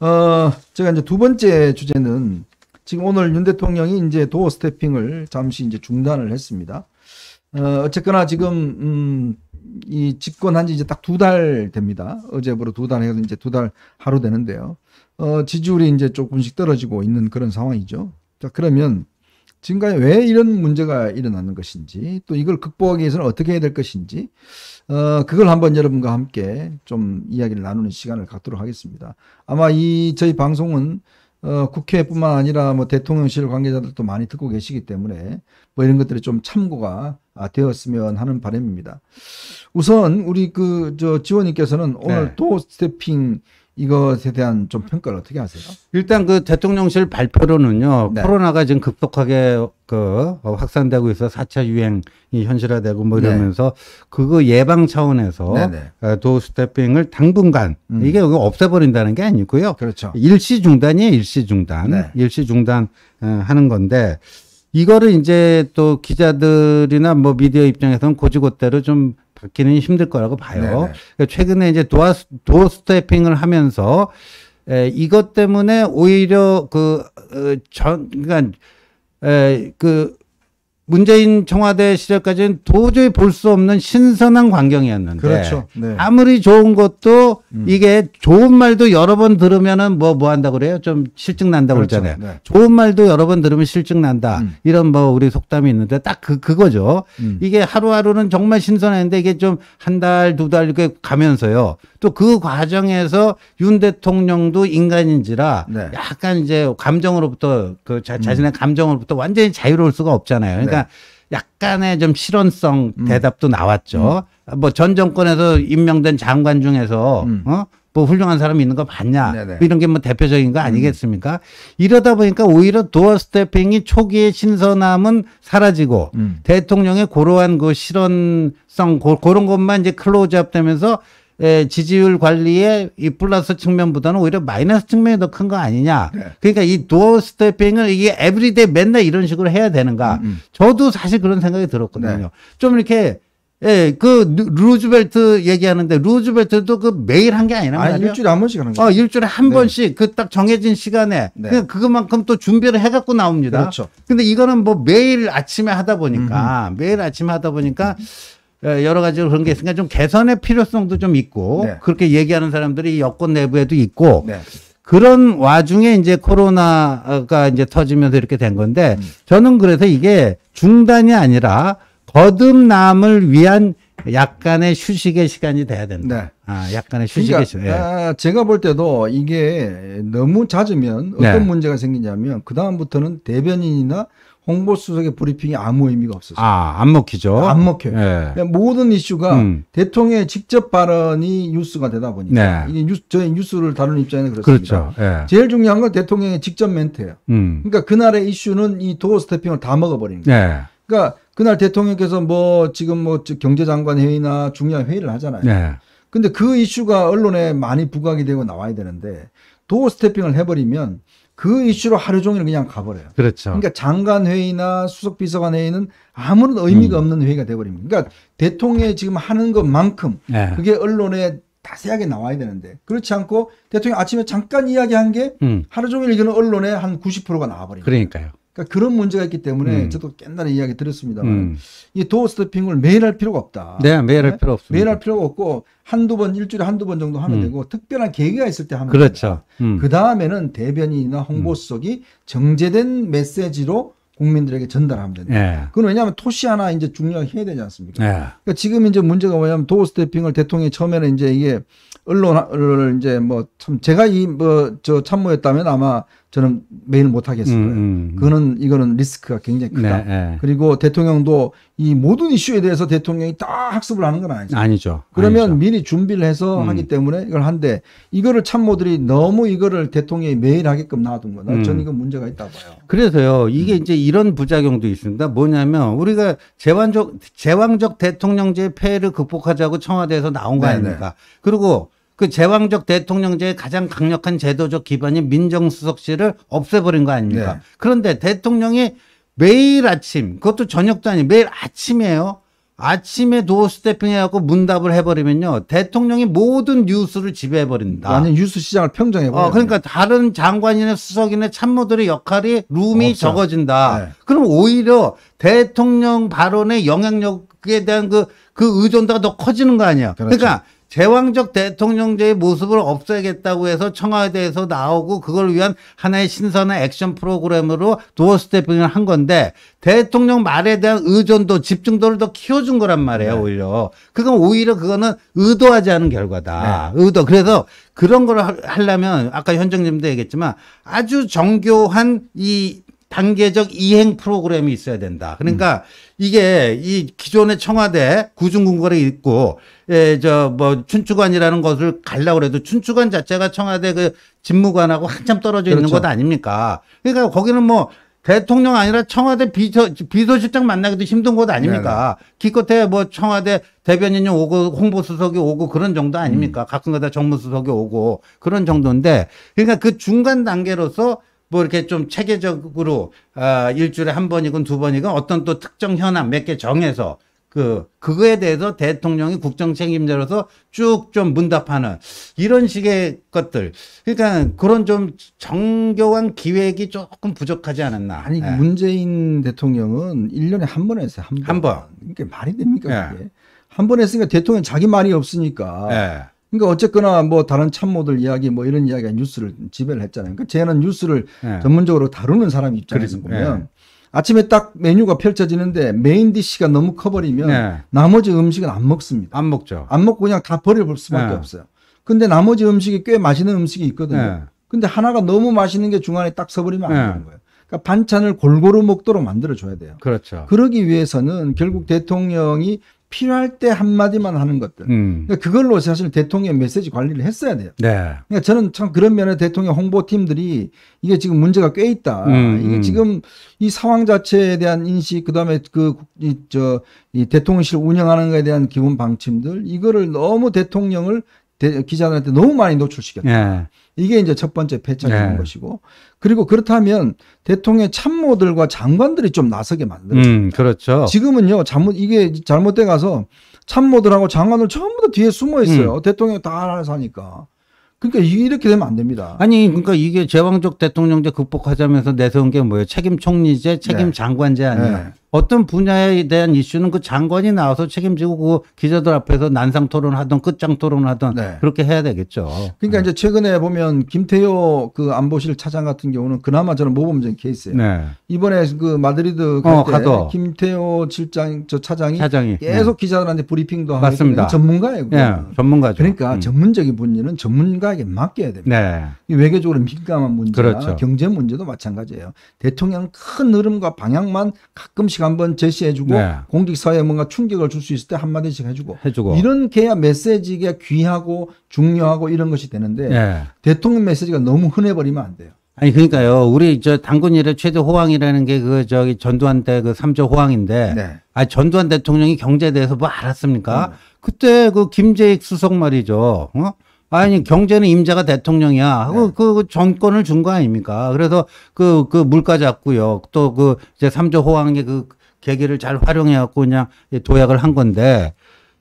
어, 제가 이제 두 번째 주제는 지금 오늘 윤 대통령이 이제 도어 스태핑을 잠시 이제 중단을 했습니다. 어, 어쨌거나 지금, 음, 이 집권한 지 이제 딱 두 달 됩니다. 어제부로 두달 해서 이제 두 달 하루 되는데요. 어, 지지율이 이제 조금씩 떨어지고 있는 그런 상황이죠. 자, 그러면 지금까지 왜 이런 문제가 일어나는 것인지 또 이걸 극복하기 위해서는 어떻게 해야 될 것인지 어, 그걸 한번 여러분과 함께 좀 이야기를 나누는 시간을 갖도록 하겠습니다. 아마 이 저희 방송은 어, 국회뿐만 아니라 뭐 대통령실 관계자들도 많이 듣고 계시기 때문에 뭐 이런 것들이 좀 참고가 아, 되었으면 하는 바람입니다. 우선 우리 그 저 지원님께서는 오늘 네. 또 스태핑 이것에 대한 좀 평가를 어떻게 하세요? 일단 그 대통령실 발표로는요. 네. 코로나가 지금 급속하게 그 확산되고 있어 사차 유행이 현실화되고 뭐 네. 이러면서 네. 그거 예방 차원에서 네, 네. 아, 도 스태핑을 당분간 음. 이게 없애버린다는 게 아니고요. 그렇죠. 일시 중단이에요. 일시 중단. 네. 일시 중단 어, 하는 건데 이거를 이제 또 기자들이나 뭐 미디어 입장에서는 고지고대로 좀 받기는 힘들 거라고 봐요. 네, 네. 그러니까 최근에 이제 도어, 도어 스태핑을 하면서 에, 이것 때문에 오히려 그, 어, 전, 그러니까, 에, 그, 문재인 청와대 시절까지는 도저히 볼 수 없는 신선한 광경이었는데 그렇죠. 네. 아무리 좋은 것도 음. 이게 좋은 말도 여러 번 들으면은 뭐뭐 뭐, 뭐 한다고 그래요? 좀 실증 난다고 그렇죠. 그러잖아요. 네. 좋은 말도 여러 번 들으면 실증 난다. 음. 이런 뭐 우리 속담이 있는데 딱 그 그거죠. 음. 이게 하루하루는 정말 신선했는데 이게 좀 한 달 두 달 이렇게 가면서요. 또 그 과정에서 윤 대통령도 인간인지라 네. 약간 이제 감정으로부터 그 자, 음. 신의 감정으로부터 완전히 자유로울 수가 없잖아요. 그러니까 그러니까 약간의 좀 실언성 음. 대답도 나왔죠. 음. 뭐전 정권에서 임명된 장관 중에서 음. 어? 뭐 훌륭한 사람이 있는 거 봤냐 네, 네. 뭐 이런 게 뭐 대표적인 거 아니겠습니까? 음. 이러다 보니까 오히려 도어 스태핑이 초기의 신선함은 사라지고 음. 대통령의 고러한 그 실현성 고, 그런 것만 이제 클로즈업 되면서 예, 지지율 관리에이 플러스 측면보다는 오히려 마이너스 측면이 더 큰 거 아니냐. 네. 그러니까 이 도어 스태핑을 이게 에브리데이 맨날 이런 식으로 해야 되는가. 음, 음. 저도 사실 그런 생각이 들었거든요. 네. 좀 이렇게 예, 그 루즈벨트 얘기하는데 루즈벨트도 그 매일 한 게 아니란 말이에요. 아 일주일에 한 번씩 하는 거예요. 어, 일주일에 한 네. 번씩 그 딱 정해진 시간에 네. 그 그것만큼 또 준비를 해 갖고 나옵니다. 그렇죠. 근데 이거는 뭐 매일 아침에 하다 보니까 음흠. 음. 매일 아침에 하다 보니까 음, 예, 여러 가지로 그런 게 있으니까 좀 개선의 필요성도 좀 있고 네. 그렇게 얘기하는 사람들이 여권 내부에도 있고 네. 그런 와중에 이제 코로나가 이제 터지면서 이렇게 된 건데 음. 저는 그래서 이게 중단이 아니라 거듭남을 위한 약간의 휴식의 시간이 돼야 된다. 네. 아, 약간의 휴식의 그러니까, 시간. 그러니까, 예. 아, 제가 볼 때도 이게 너무 잦으면 어떤 네. 문제가 생기냐면 그 다음부터는 대변인이나 홍보수석의 브리핑이 아무 의미가 없었어요. 아, 안 먹히죠. 안 먹혀요. 네. 모든 이슈가 음. 대통령의 직접 발언이 뉴스가 되다 보니까 네. 이게 뉴스, 저희 뉴스를 다루는 입장에는 그렇습니다. 그렇죠. 네. 제일 중요한 건 대통령의 직접 멘트예요. 음. 그러니까 그날의 이슈는 이 도어 스태핑을 다먹어버리 거예요. 네. 그러니까 그날 대통령께서 뭐 지금 뭐 경제장관 회의나 중요한 회의를 하잖아요. 네. 근데 그 이슈가 언론에 많이 부각이 되고 나와야 되는데 도어 스태핑을 해버리면 그 이슈로 하루 종일 그냥 가버려요. 그렇죠. 그러니까 장관 회의나 수석 비서관 회의는 아무런 의미가 음. 없는 회의가 돼버립니다. 그러니까 대통령이 지금 하는 것만큼 네. 그게 언론에 자세하게 나와야 되는데 그렇지 않고 대통령 아침에 잠깐 이야기한 게 음. 하루 종일 이거는 언론에 한 90%가 나와버립니다. 그러니까요. 그러니까 그런 문제가 있기 때문에 음. 저도 옛날에 이야기 드렸습니다만 음. 이 도어 스태핑을 매일 할 필요가 없다. 네, 매일 네? 할 필요 없습니다. 매일 할 필요가 없고 한두 번 일주일에 한두 번 정도 하면 음. 되고 특별한 계기가 있을 때 하면 그렇죠. 음. 그 다음에는 대변인이나 홍보수석이 음. 정제된 메시지로 국민들에게 전달하면 된다. 예. 그건 왜냐하면 토시 하나 이제 중요하게 해야 되지 않습니까? 예. 그러니까 지금 이제 문제가 뭐냐면 도어 스태핑을 대통령이 처음에는 이제 이게 언론을 이제 뭐 참 제가 이 뭐 저 참모였다면 아마 저는 매일 못 하겠을 거예요. 음, 음, 음. 그거는 이거는 리스크가 굉장히 크다. 네, 네, 그리고 대통령도 이 모든 이슈에 대해서 대통령이 다 학습을 하는 건 아니죠. 아니죠. 그러면 아니죠. 미리 준비를 해서 음. 하기 때문에 이걸 한데 이거를 참모들이 너무 이거를 대통령이 매일 하게끔 놔둔 거다. 음. 저는 이거 문제가 있다고 봐요. 그래서요. 이게 음. 이제 이런 부작용도 있습니다. 뭐냐면 우리가 제왕적 제왕적 대통령제 폐해를 극복하자고 청와대에서 나온 거 네, 아닙니까? 네. 그리고 그 제왕적 대통령제의 가장 강력한 제도적 기반인 민정수석실을 없애버린 거 아닙니까? 네. 그런데 대통령이 매일 아침, 그것도 저녁도 아니에 매일 아침이에요. 아침에 도어 스태핑 해갖고 문답을 해버리면요. 대통령이 모든 뉴스를 지배해버린다. 완전 뉴스 시장을 평정해버려. 어, 그러니까 다른 장관이나 수석이나 참모들의 역할이 룸이 없어. 적어진다. 네. 그럼 오히려 대통령 발언의 영향력에 대한 그, 그 의존도가 더 커지는 거 아니야. 그렇죠. 그러니까 제왕적 대통령제의 모습을 없애겠다고 해서 청와대에서 나오고 그걸 위한 하나의 신선한 액션 프로그램으로 도어 스텝을한 건데 대통령 말에 대한 의존도 집중도를 더 키워준 거란 말이에요 네. 오히려 그건 오히려 그거는 의도하지 않은 결과다 네. 의도 그래서 그런 걸 하려면 아까 현정님도 얘기했지만 아주 정교한 이 단계적 이행 프로그램이 있어야 된다. 그러니까 음. 이게 이 기존의 청와대 구중궁궐에 있고 예저뭐 춘추관이라는 것을 갈라 그래도 춘추관 자체가 청와대 그 집무관하고 한참 떨어져 그렇죠. 있는 것 아닙니까? 그러니까 거기는 뭐 대통령 아니라 청와대 비서, 비서실장 만나기도 힘든 곳 아닙니까? 네네. 네. 기껏해 뭐 청와대 대변인이 오고 홍보수석이 오고 그런 정도 아닙니까? 음. 가끔가다 정무수석이 오고 그런 정도인데 그러니까 그 중간 단계로서 뭐 이렇게 좀 체계적으로 아, 일주일에 한 번이건 두 번이건 어떤 또 특정 현안 몇 개 정해서 그 그거에 대해서 대통령이 국정 책임자로서 쭉 좀 문답하는 이런 식의 것들 그러니까 그런 좀 정교한 기획이 조금 부족하지 않았나 아니 예. 문재인 대통령은 1년에 한 번 했어요 한번 한 번. 이게 말이 됩니까 예. 그게 한 번 했으니까 대통령 자기 말이 없으니까 예. 그러니까 어쨌거나 뭐 다른 참모들 이야기 뭐 이런 이야기가 뉴스를 지배를 했잖아요. 그러니까 쟤는 뉴스를 네. 전문적으로 다루는 사람 입장에서 그렇죠. 보면 네. 아침에 딱 메뉴가 펼쳐지는데 메인 디시가 너무 커버리면 네. 나머지 음식은 안 먹습니다. 안 먹죠. 안 먹고 그냥 다 버려볼 수밖에 없어요. 근데 나머지 음식이 꽤 맛있는 음식이 있거든요. 근데 하나가 너무 맛있는 게 중간에 딱 서버리면 안 되는 거예요. 그러니까 반찬을 골고루 먹도록 만들어줘야 돼요. 그렇죠. 그러기 위해서는 결국 대통령이 필요할 때 한마디만 하는 것들. 음. 그러니까 그걸로 사실 대통령 메시지 관리를 했어야 돼요. 네. 그러니까 저는 참 그런 면에 대통령 홍보팀들이 이게 지금 문제가 꽤 있다. 음, 음. 이게 지금 이 상황 자체에 대한 인식, 그다음에 그이저이 대통령실 운영하는 거에 대한 기본 방침들 이거를 너무 대통령을 기자들한테 너무 많이 노출시켰다. 예. 이게 이제 첫 번째 패착인 예. 것이고 그리고 그렇다면 대통령의 참모들과 장관들이 좀 나서게 만들 음, 그렇죠. 지금은요 잘못 이게 잘못돼 가서 참모들하고 장관들 전부 다 뒤에 숨어 있어요. 음. 대통령 다 알아서 하니까. 그러니까 이렇게 되면 안 됩니다. 아니 그러니까 이게 제왕적 대통령제 극복하자면서 내세운 게 뭐예요? 책임 총리제, 책임 네. 장관제 아니에요? 네. 어떤 분야에 대한 이슈는 그 장관이 나와서 책임지고 그 기자들 앞에서 난상 토론하던 끝장 토론하던 네. 그렇게 해야 되겠죠. 그러니까 네. 이제 최근에 보면 김태호 그 안보실 차장 같은 경우는 그나마 저는 모범적인 케이스예요. 네. 이번에 그 마드리드 갈때 어, 김태호 실장 저 차장이, 차장이. 계속 네. 기자들한테 브리핑도 하고 맞습니다. 전문가예요. 네, 전문가죠. 그러니까 음. 전문적인 분야는 전문가에게 맡겨야 됩니다. 네. 외교적으로 민감한 문제 그렇죠. 경제 문제도 마찬가지예요. 대통령 큰 흐름과 방향만 가끔씩 한번 제시해주고 네. 공직 사회에 뭔가 충격을 줄 수 있을 때 한마디씩 해주고, 해주고. 이런 게야 메시지가 귀하고 중요하고 이런 것이 되는데 네. 대통령 메시지가 너무 흔해버리면 안 돼요. 아니 그러니까요. 우리 저 당군일의 최대 호황이라는 게 그 저기 전두환 때 그 삼조 호황인데 네. 아 전두환 대통령이 경제에 대해서 뭐 알았습니까? 네. 그때 그 김재익 수석 말이죠. 어? 아니 경제는 임자가 대통령이야 하고 네. 그, 그 정권을 준 거 아닙니까? 그래서 그그 그 물가 잡고요. 또그 이제 삼조 호황의 그 계기를 잘 활용해갖고 그냥 도약을 한 건데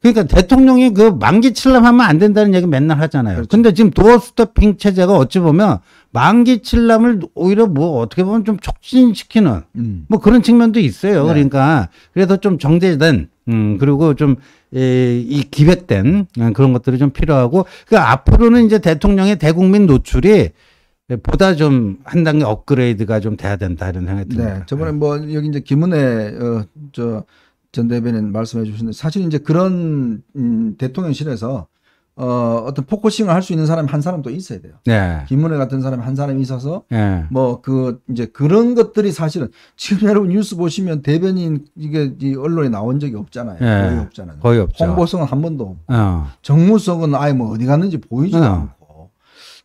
그러니까 대통령이 그 만기 칠람하면 안 된다는 얘기 맨날 하잖아요. 그렇 근데 지금 도어 스태핑 체제가 어찌 보면 만기 칠람을 오히려 뭐 어떻게 보면 좀 촉진시키는 음. 뭐 그런 측면도 있어요. 네. 그러니까 그래서 좀 정제된 음 그리고 좀이 이 기획된 음, 그런 것들이 좀 필요하고 그 그러니까 앞으로는 이제 대통령의 대국민 노출이 네, 보다 좀 한 단계 업그레이드가 좀 돼야 된다 이런 생각이 듭니다. 네, 저번에 네. 뭐 여기 이제 김은혜 어, 저 전 대변인 말씀해 주셨는데 사실 이제 그런 음, 대통령실에서 어, 어떤 포커싱을 할 수 있는 사람이 한 사람도 있어야 돼요. 네. 김은혜 같은 사람이 한 사람이 있어서 네. 뭐그 이제 그런 것들이 사실은 지금 여러분 뉴스 보시면 대변인 이게 언론에 나온 적이 없잖아요. 네. 거의 없잖아요. 거의 없죠. 홍보성은 한 번도 없고 어. 정무성은 아예 뭐 어디 갔는지 보이지도 어. 않고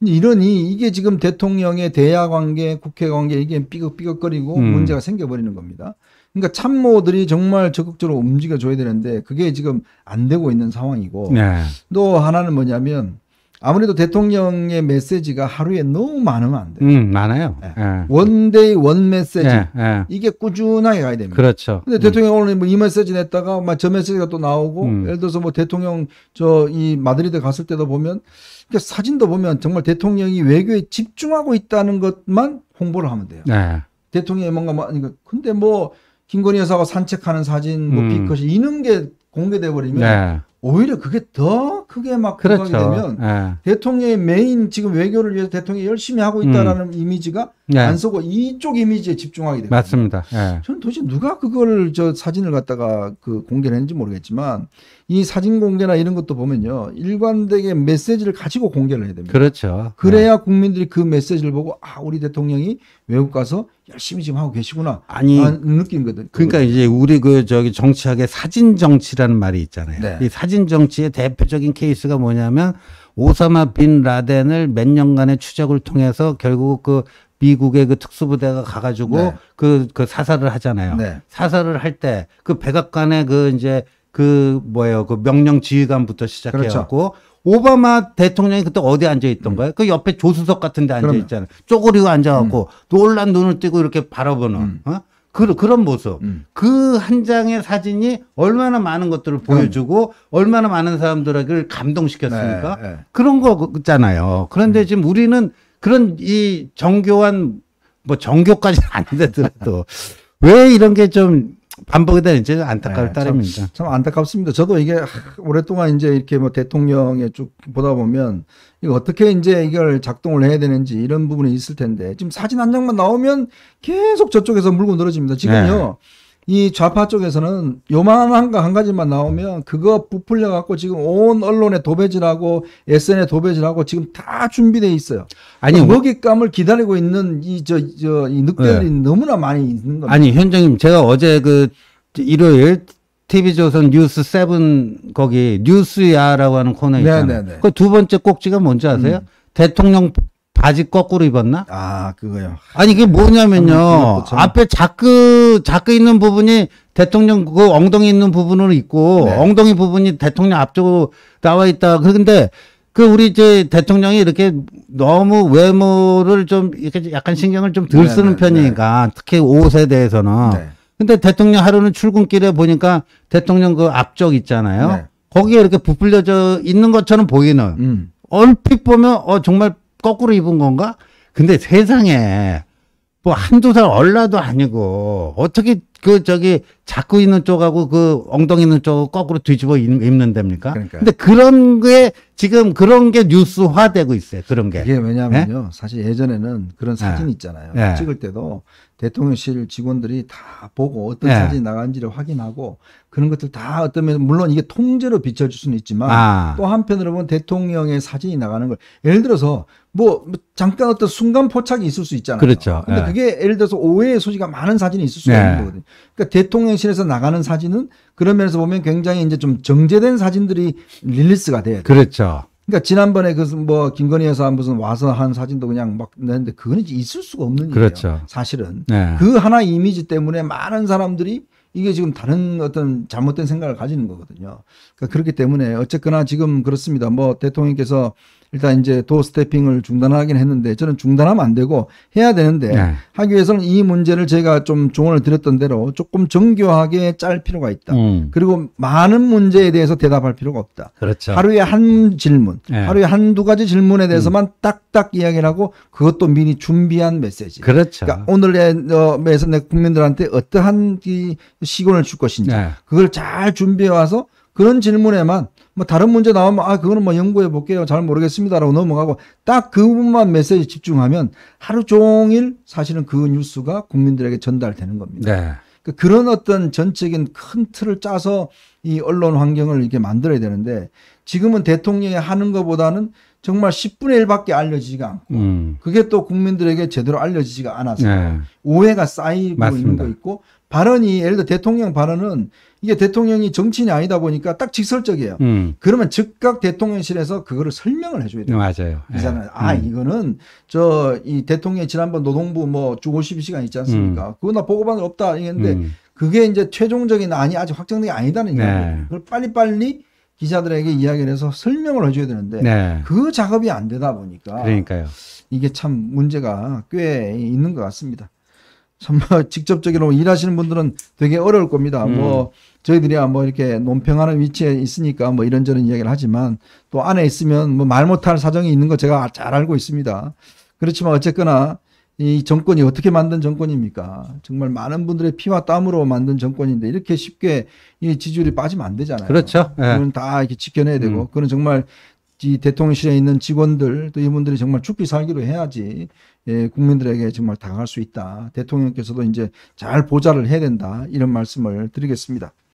이러니 이게 지금 대통령의 대야 관계, 국회 관계 이게 삐걱삐걱거리고 음. 문제가 생겨버리는 겁니다. 그러니까 참모들이 정말 적극적으로 움직여줘야 되는데 그게 지금 안 되고 있는 상황이고 네. 또 하나는 뭐냐면 아무래도 대통령의 메시지가 하루에 너무 많으면 안 돼요. 음, 많아요. 네. 예. 원데이 원 메시지 예, 예. 이게 꾸준하게 가야 됩니다. 그렇죠. 근데 음. 대통령 음. 오늘 뭐 이 메시지 냈다가 막저 메시지가 또 나오고 음. 예를 들어서 뭐 대통령 저 이 마드리드 갔을 때도 보면 그러니까 사진도 보면 정말 대통령이 외교에 집중하고 있다는 것만 홍보를 하면 돼요. 네. 대통령이 뭔가 뭐 근데 뭐 김건희 여사가 산책하는 사진, 뭐 음. 비컷이 이런 게 공개돼 버리면 네. 오히려 그게 더 크게 막 그렇죠. 되면 네. 대통령의 메인 지금 외교를 위해서 대통령이 열심히 하고 있다라는 음. 이미지가 네. 안 서고 이쪽 이미지에 집중하게 됩니다. 맞습니다. 네. 저는 도대체 누가 그걸 저 사진을 갖다가 그 공개를 했는지 모르겠지만 이 사진 공개나 이런 것도 보면요. 일관되게 메시지를 가지고 공개를 해야 됩니다. 그렇죠. 예. 그래야 국민들이 그 메시지를 보고 아, 우리 대통령이 외국 가서 열심히 지금 하고 계시구나. 아니 느낀 거든. 그러니까 이제 우리 그 저기 정치학에 사진 정치라는 말이 있잖아요. 네. 이 사진 사진 정치의 대표적인 케이스가 뭐냐면 오사마 빈 라덴을 몇 년간의 추적을 통해서 결국 그 미국의 그 특수부대가 가가지고 네. 그, 그 사살을 하잖아요. 네. 사살을 할 때 그 백악관의 그 이제 그 뭐예요. 그 명령 지휘관부터 시작해갖고 그렇죠. 오바마 대통령이 그때 어디 앉아 있던 음. 거예요? 그 옆에 조수석 같은 데 앉아 있잖아요. 쪼그리고 앉아갖고 음. 놀란 눈을 띄고 이렇게 바라보는. 음. 어? 그, 그런 모습. 음. 그한 장의 사진이 얼마나 많은 것들을 음. 보여주고 음. 얼마나 많은 사람들에게 감동시켰습니까? 네, 네. 그런 거잖아요. 그런데 음. 지금 우리는 그런 이 정교한 뭐 정교까지는 안되더라도왜 이런 게좀 반복이 되는 이제 안타까울 네, 따름입니다. 참, 참, 안타깝습니다. 저도 이게 오랫동안 이제 이렇게 뭐 대통령에 쭉 보다 보면 이거 어떻게 이제 이걸 작동을 해야 되는지 이런 부분이 있을 텐데 지금 사진 한 장만 나오면 계속 저쪽에서 물고 늘어집니다. 지금요. 네. 이 좌파 쪽에서는 요만한 거 한 가지만 나오면 그거 부풀려 갖고 지금 온 언론에 도배질하고 SN에 도배질하고 지금 다 준비돼 있어요. 아니 먹잇감을 뭐 기다리고 있는 이 저이 저, 이 늑대들이 네. 너무나 많이 있는 겁니다. 아니 현장님 제가 어제 그 일요일 TV조선 뉴스 세븐 거기 뉴스야라고 하는 코너 네, 있잖아요. 네, 네. 그두 번째 꼭지가 뭔지 아세요? 음. 대통령 바지 거꾸로 입었나? 아 그거요. 아니 그게 뭐냐면요. 앞에 자크 자크 있는 부분이 대통령 그 엉덩이 있는 부분으로 있고 네. 엉덩이 부분이 대통령 앞쪽으로 나와 있다. 그런데 그 우리 이제 대통령이 이렇게 너무 외모를 좀 이렇게 약간 신경을 좀덜 네, 쓰는 네, 네, 편이니까 특히 옷에 대해서는. 네. 근데 대통령 하루는 출근길에 보니까 대통령 그 앞쪽 있잖아요. 네. 거기에 이렇게 부풀려져 있는 것처럼 보이는. 음. 얼핏 보면 어 정말 거꾸로 입은 건가? 근데 세상에 뭐 한두 살 얼라도 아니고 어떻게 그 저기 자꾸 있는 쪽하고 그 엉덩이 있는 쪽 거꾸로 뒤집어 입는 됩니까? 그러니까. 근데 그런 게 지금 그런 게 뉴스화되고 있어요. 그런 게. 이게 왜냐면요. 네? 사실 예전에는 그런 사진 네. 있잖아요. 네. 찍을 때도 대통령실 직원들이 다 보고 어떤 네. 사진이 나간지를 확인하고 그런 것들 다 어떤 면에서 물론 이게 통제로 비춰질 수는 있지만 아. 또 한편으로 보면 대통령의 사진이 나가는 걸 예를 들어서 뭐, 뭐 잠깐 어떤 순간 포착이 있을 수 있잖아요. 그렇죠. 근데 네. 그게 예를 들어서 오해의 소지가 많은 사진이 있을 수가 예. 있는 거거든요. 그러니까 대통령실에서 나가는 사진은 그런 면에서 보면 굉장히 이제 좀 정제된 사진들이 릴리스가 돼요. 그렇죠. 그러니까 지난번에 그 뭐 김건희 여사 무슨 와서 한 사진도 그냥 막 냈는데 그건 이제 있을 수가 없는 그죠 일이에요. 사실은 네. 그 하나 이미지 때문에 많은 사람들이 이게 지금 다른 어떤 잘못된 생각을 가지는 거거든요. 그러니까 그렇기 때문에 어쨌거나 지금 그렇습니다. 뭐 대통령께서 일단 이제 도어 스태핑을 중단하긴 했는데 저는 중단하면 안 되고 해야 되는데 네. 하기 위해서는 이 문제를 제가 좀 조언을 드렸던 대로 조금 정교하게 짤 필요가 있다. 음. 그리고 많은 문제에 대해서 대답할 필요가 없다. 그렇죠. 하루에 한 질문, 네. 하루에 한두 가지 질문에 대해서만 음. 딱딱 이야기를 하고 그것도 미리 준비한 메시지. 그렇죠. 그러니까 오늘의 어, 매선 국민들한테 어떠한 시공을 줄 것인지 네. 그걸 잘 준비해 와서 그런 질문에만 뭐 다른 문제 나오면 아 그거는 뭐 연구해 볼게요 잘 모르겠습니다라고 넘어가고 딱 그 부분만 메시지 집중하면 하루 종일 사실은 그 뉴스가 국민들에게 전달되는 겁니다. 네. 그니까 그런 어떤 전적인 큰 틀을 짜서 이 언론 환경을 이렇게 만들어야 되는데 지금은 대통령이 하는 것보다는 정말 10분의 1밖에 알려지지가 않고 음. 그게 또 국민들에게 제대로 알려지지가 않아서 네. 오해가 쌓이고 맞습니다. 있는 거 있고 발언이 예를 들어 대통령 발언은 이게 대통령이 정치인이 아니다 보니까 딱 직설적이에요. 음. 그러면 즉각 대통령실에서 그거를 설명을 해줘야 돼요. 맞아요. 이잖아요. 예. 네. 아 음. 이거는 저 이 대통령이 지난번 노동부 뭐 주 52시간 있지 않습니까? 음. 그거 나 보고받은 없다 이랬는데 음. 그게 이제 최종적인 아니 아직 확정된 게 아니다는 얘기예요. 네. 그걸 빨리빨리 기자들에게 이야기를 해서 설명을 해줘야 되는데 네. 그 작업이 안 되다 보니까 그러니까요. 이게 참 문제가 꽤 있는 것 같습니다. 참 직접적으로 일하시는 분들은 되게 어려울 겁니다. 음. 뭐 저희들이야 뭐 이렇게 논평하는 위치에 있으니까 뭐 이런저런 이야기를 하지만 또 안에 있으면 뭐 말 못할 사정이 있는 거 제가 잘 알고 있습니다. 그렇지만 어쨌거나 이 정권이 어떻게 만든 정권입니까? 정말 많은 분들의 피와 땀으로 만든 정권인데 이렇게 쉽게 이 지지율이 빠지면 안 되잖아요. 그렇죠. 예. 그건 다 이렇게 지켜내야 되고 음. 그건 정말 이 대통령실에 있는 직원들 또 이분들이 정말 죽기 살기로 해야지 예, 국민들에게 정말 다가갈 수 있다. 대통령께서도 이제 잘 보좌를 해야 된다 이런 말씀을 드리겠습니다.